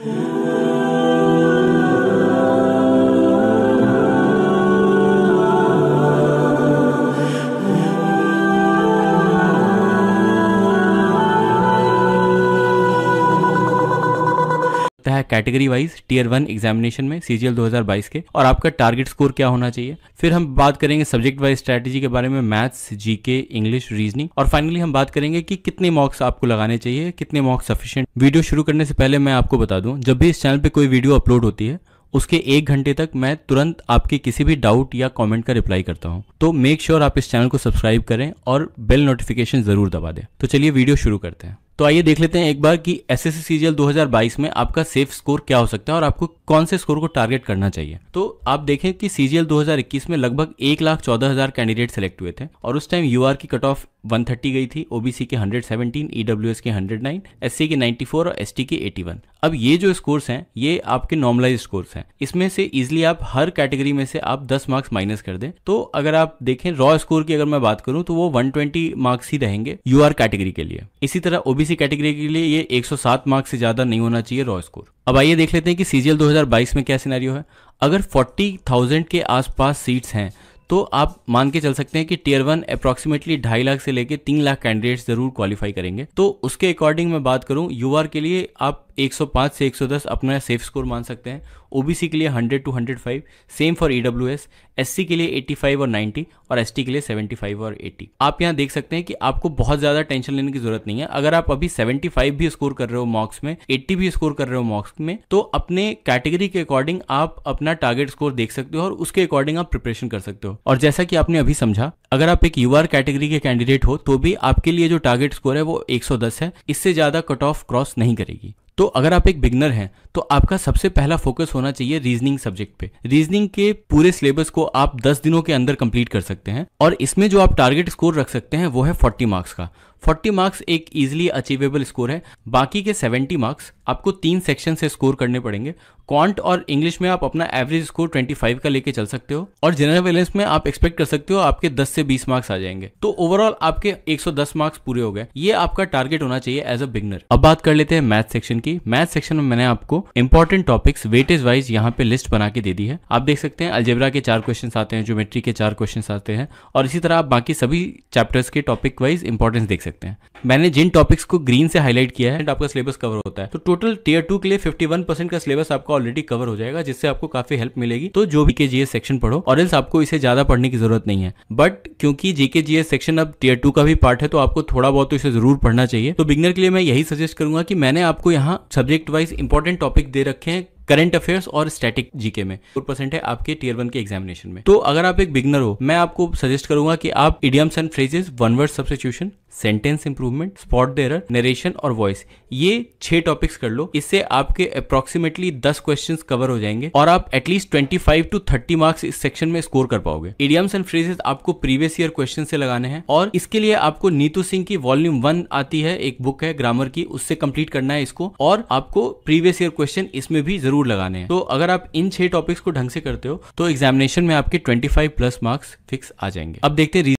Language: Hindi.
Ooh. सकता है category wise tier one examination में सीजीएल 2022 के और आपका टारगेट स्कोर क्या होना चाहिए फिर हम बात करेंगे सब्जेक्ट वाइज स्ट्रेटेजी के बारे में मैथ्स जीके इंग्लिश रीजनिंग और फाइनली हम बात करेंगे कि कितने मार्क्स आपको लगाने चाहिए कितने मार्क्स सफिशियंट वीडियो शुरू करने से पहले मैं आपको बता दूं जब भी इस चैनल पर कोई वीडियो अपलोड होती है उसके एक घंटे तक मैं तुरंत आपके किसी भी डाउट या कमेंट का रिप्लाई करता हूं तो मेक श्योर sure आप इस चैनल को सब्सक्राइब करें और बेल नोटिफिकेशन जरूर दबा दें तो चलिए वीडियो शुरू करते हैं तो आइए देख लेते हैं एक बार कि एस एस सी में आपका सेफ स्कोर क्या हो सकता है और आपको कौन से स्कोर को टारगेट करना चाहिए तो आप देखें कि सीजीएल 2021 में लगभग एक लाख चौदह हजार कैंडिडेट सेलेक्ट हुए थे और उस टाइम यूआर की कट ऑफ 130 गई थी ओबीसी के 117, ईडब्ल्यूएस e के 109, एससी के 94 और एसटी के 81। अब ये जो स्कोर्स हैं ये आपके नॉर्मलाइज स्कोर्स हैं इसमें से इजिली आप हर कैटेगरी में से आप 10 मार्क्स माइनस कर दें तो अगर आप देखें रॉ स्कोर की अगर मैं बात करूं तो वो 120 मार्क्स ही रहेंगे यू कैटेगरी के लिए इसी तरह ओबीसी कैटेगरी के लिए ये सात मार्क्स से ज्यादा नहीं होना चाहिए रॉ स्कोर अब आइए देख लेते हैं कि सीजीएल बाईस में क्या सिनारियो है अगर थाउजेंड के आसपास सीट्स हैं तो आप मान के चल सकते हैं कि टीयर वन अप्रोक्सीमेटली ढाई लाख से लेकर तीन लाख कैंडिडेट जरूर क्वालिफाई करेंगे तो उसके अकॉर्डिंग मैं बात करूं यूआर के लिए आप 105 से 110 अपना सेफ स्कोर मान सकते हैं ओबीसी के लिए 100 to 105 same for EWS SC के लिए 85 और 90 और एसटी के लिए 75 और 80 आप यहां देख सकते हैं कि आपको बहुत ज़्यादा टेंशन लेने की जरूरत नहीं है अगर आप अभी 75 भी स्कोर कर रहे हो मार्क्स में 80 भी स्कोर कर रहे हो मार्क्स में तो अपने कैटेगरी के अकॉर्डिंग आप अपना टारगेट स्कोर देख सकते हो और उसके अकॉर्डिंग आप प्रिपरेशन कर सकते हो और जैसा कि आपने अभी समझा अगर आप एक यूआर कैटेगरी के कैंडिडेट हो तो भी आपके लिए जो टारगेट स्कोर है वो एक है इससे ज्यादा कट ऑफ क्रॉस नहीं करेगी तो अगर आप एक बिगनर हैं तो आपका सबसे पहला फोकस होना चाहिए रीजनिंग सब्जेक्ट पे रीजनिंग के पूरे सिलेबस को आप 10 दिनों के अंदर कंप्लीट कर सकते हैं और इसमें जो आप टारगेट स्कोर रख सकते हैं वो है 40 मार्क्स का 40 मार्क्स एक इजिली अचीवेबल स्कोर है बाकी के 70 मार्क्स आपको तीन सेक्शन से स्कोर करने पड़ेंगे क्वांट और इंग्लिश में आप अपना एवरेज स्कोर 25 का लेके चल सकते हो और जनरल बैलेंस में आप एक्सपेक्ट कर सकते हो आपके 10 से 20 मार्क्स आ जाएंगे तो ओवरऑल आपके 110 मार्क्स पूरे हो गए ये आपका टारगेट होना चाहिए एज अ बिगनर अब बात कर लेते हैं मैथ सेक्शन की मैथ सेक्शन में मैंने आपको इंपॉर्टेंट टॉपिक्स वेटेज वाइज यहाँ पे लिस्ट बना के दे दी है आप देख सकते हैं अल्जेबरा के चार क्वेश्चन आते हैं ज्योमेट्री के चार क्वेश्चन आते हैं और इसी तरह आप बाकी सभी चैप्टर्स के टॉपिक वाइज इंपॉर्टेंस देख सकते हैं सकते हैं मैंने जिन टॉपिक्स को ग्रीन से हाईलाइट किया है आपका सिलेबस कवर होता है तो टोटल टीयर टू के लिए फिफ्टी का सिलेबस आपका ऑलरेडी कवर हो जाएगा जिससे आपको काफी हेल्प मिलेगी तो जो भी के सेक्शन पढ़ो और एल्स आपको इसे ज्यादा पढ़ने की जरूरत नहीं है बट क्योंकि जेके सेक्शन अब टीयर टू का भी पार्ट है तो आपको थोड़ा बहुत तो इसे जरूर पढ़ना चाहिए तो बिगनर के लिए मैं यही सजेस्ट करूंगा कि मैंने आपको यहाँ सब्जेक्ट वाइज इंपॉर्टेंट टॉपिक दे रखे हैं करंट अफेयर्स और स्टैटिक जीके में फोर परसेंट है आपके टीयर वन के एग्जामिनेशन में तो अगर आप एक बिगनर हो मैं आपको सजेस्ट करूंगा कि आप idioms and phrases one word substitution sentence improvement spot error narration और वॉइस ये छह टॉपिक्स कर लो इससे आपके अप्रोक्सीमेटली दस क्वेश्चन कवर हो जाएंगे और आप at least twenty five to thirty marks इस सेक्शन में स्कोर कर पाओगे इडियम्स एंड फ्रेजेस आपको प्रीवियस ईयर क्वेश्चन से लगाने हैं और इसके लिए आपको नीतू सिंह की वॉल्यूम वन आती है एक बुक है ग्रामर की उससे कंप्लीट करना है इसको और आपको प्रीवियस ईयर क्वेश्चन इसमें भी जरूर जरूर लगाने हैं तो अगर आप इन छह टॉपिक्स को ढंग से करते हो तो एग्जामिनेशन में आपके 25 प्लस मार्क्स फिक्स आ जाएंगे अब देखते हैं